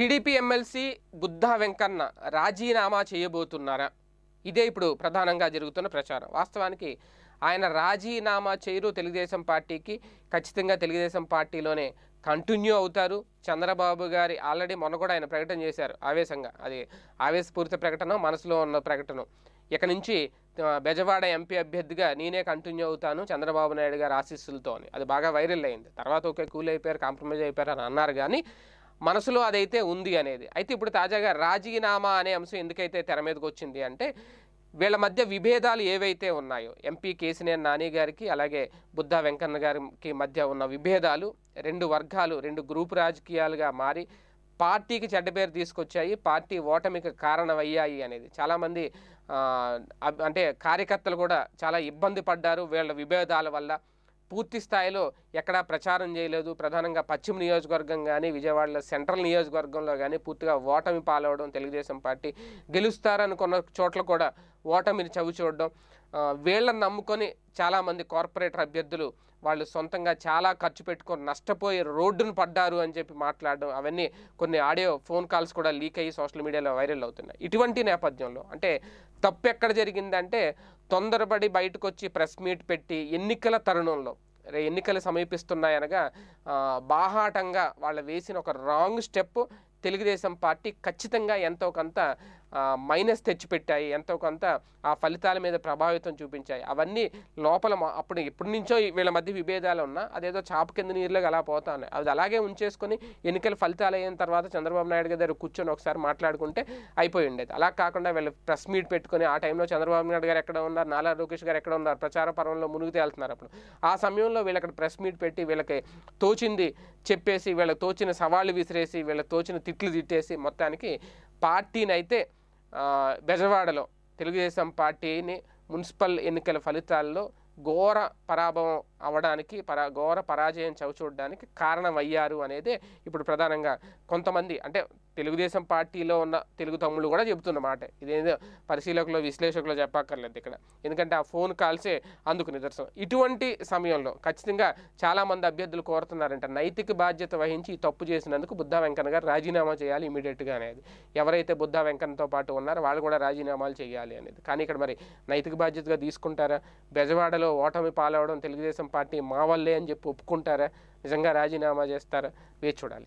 TDP MLC Buddha Venkanna రాజీనామా చేయబోతున్నారా ఇదే ఇప్పుడు ప్రధానంగా జరుగుతున్న ప్రచారం వాస్తవానికి ఆయన రాజీనామా చేయరు తెలుగుదేశం పార్టీకి ఖచ్చితంగా తెలుగుదేశం పార్టీలోనే కంటిన్యూ అవుతారు చంద్రబాబు గారి ఆల్రెడీ మొన్న కూడా ఆయన ప్రకటన చేశారు ఆవేశంగా అది ఆవేశపూరిత ప్రకటన మనసులో ఉన్న ప్రకటన ఇక నుంచి బెజవాడ ఎంపీ అభ్యర్థిగా నేనే కంటిన్యూ అవుతాను చంద్రబాబు నాయుడు గారి ఆశీస్సులతో అది బాగా వైరల్ అయింది తర్వాత ఒకే కూల్ అయిపోయారు కాంప్రమైజ్ అయిపోయారు అని అన్నారు కానీ మనసులో అదైతే ఉంది అనేది అయితే ఇప్పుడు తాజాగా రాజీనామా అనే అంశం ఎందుకైతే తెర మీదకి వచ్చింది అంటే వీళ్ళ మధ్య విభేదాలు ఏవైతే ఉన్నాయో ఎంపీ కేసినేని నాని గారికి అలాగే బుద్ధ వెంకన్న గారికి మధ్య ఉన్న విభేదాలు రెండు వర్గాలు రెండు గ్రూప్ రాజకీయాలుగా మారి పార్టీకి చెడ్డ పేరు తీసుకొచ్చాయి పార్టీ ఓటమికి కారణమయ్యాయి అనేది చాలామంది అంటే కార్యకర్తలు కూడా చాలా ఇబ్బంది పడ్డారు వీళ్ళ విభేదాల వల్ల పూర్తి స్థాయిలో ఎక్కడా ప్రచారం చేయలేదు ప్రధానంగా పశ్చిమ నియోజకవర్గం కానీ విజయవాడలో సెంట్రల్ నియోజకవర్గంలో కానీ పూర్తిగా ఓటమి పాలవడం తెలుగుదేశం పార్టీ గెలుస్తారనుకున్న చోట్ల కూడా ఓటమిని చవి చూడడం వీళ్ళని నమ్ముకొని చాలామంది కార్పొరేటర్ అభ్యర్థులు వాళ్ళు సొంతంగా చాలా ఖర్చు పెట్టుకొని నష్టపోయి రోడ్డును పడ్డారు అని చెప్పి మాట్లాడడం అవన్నీ కొన్ని ఆడియో ఫోన్ కాల్స్ కూడా లీక్ అయ్యి సోషల్ మీడియాలో వైరల్ అవుతున్నాయి ఇటువంటి నేపథ్యంలో అంటే తప్పు ఎక్కడ జరిగిందంటే తొందరపడి బయటకు వచ్చి ప్రెస్ మీట్ పెట్టి ఎన్నికల తరుణంలో ఎన్నికలు సమీపిస్తున్నాయనగా బాహాటంగా వాళ్ళు వేసిన ఒక రాంగ్ స్టెప్ తెలుగుదేశం పార్టీ ఖచ్చితంగా ఎంతో కొంత మైనస్ తెచ్చిపెట్టాయి ఎంతో కొంత ఆ ఫలితాల మీద ప్రభావితం చూపించాయి అవన్నీ లోపల అప్పుడు ఎప్పటి నుంచో వీళ్ళ మధ్య విభేదాలు ఉన్నా అదేదో చాప కింద నీరులోకి అలా పోతా ఉన్నాయి అది అలాగే ఉంచేసుకొని ఎన్నికల ఫలితాలు అయిన తర్వాత చంద్రబాబు నాయుడు గారు కూర్చొని ఒకసారి మాట్లాడుకుంటే అయిపోయి ఉండేది అలా కాకుండా వీళ్ళు ప్రెస్ మీట్ పెట్టుకుని ఆ టైంలో చంద్రబాబు నాయుడు గారు ఎక్కడ ఉన్నారు నాలా లోకేష్ గారు ఎక్కడ ఉన్నారు ప్రచార పర్వంలో మునిగి తేలుతున్నారు అప్పుడు ఆ సమయంలో వీళ్ళక్కడ ప్రెస్ మీట్ పెట్టి వీళ్ళకి తోచింది చెప్పేసి వీళ్ళకి తోచిన సవాళ్ళు విసిరేసి వీళ్ళకి తోచిన తిట్లు తిట్టేసి మొత్తానికి పార్టీని అయితే బెజవాడలో తెలుగుదేశం పార్టీని మున్సిపల్ ఎన్నికల ఫలితాల్లో ఘోర పరాభవం అవడానికి పరా ఘోర పరాజయం చవిచూడడానికి కారణమయ్యారు అనేది ఇప్పుడు ప్రధానంగా కొంతమంది అంటే తెలుగుదేశం పార్టీలో ఉన్న తెలుగు తమ్ముళ్ళు కూడా చెబుతున్న మాట ఇదేదో పరిశీలకులు విశ్లేషకులు చెప్పక్కర్లేదు ఇక్కడ ఎందుకంటే ఆ ఫోన్ కాల్సే అందుకు నిదర్శనం ఇటువంటి సమయంలో ఖచ్చితంగా చాలామంది అభ్యర్థులు కోరుతున్నారంట నైతిక బాధ్యత వహించి తప్పు చేసినందుకు బుద్ధా వెంకన్న గారు రాజీనామా చేయాలి ఇమీడియట్గా అనేది ఎవరైతే బుద్ధా వెంకన్నతో పాటు ఉన్నారో వాళ్ళు కూడా రాజీనామాలు చేయాలి అనేది కానీ ఇక్కడ మరి నైతిక బాధ్యతగా తీసుకుంటారా బెజవాడలో ఓటమి పాలవడం తెలుగుదేశం పార్టీ మా వల్లే అని చెప్పి ఒప్పుకుంటారా నిజంగా రాజీనామా చేస్తారా వేచి చూడాలి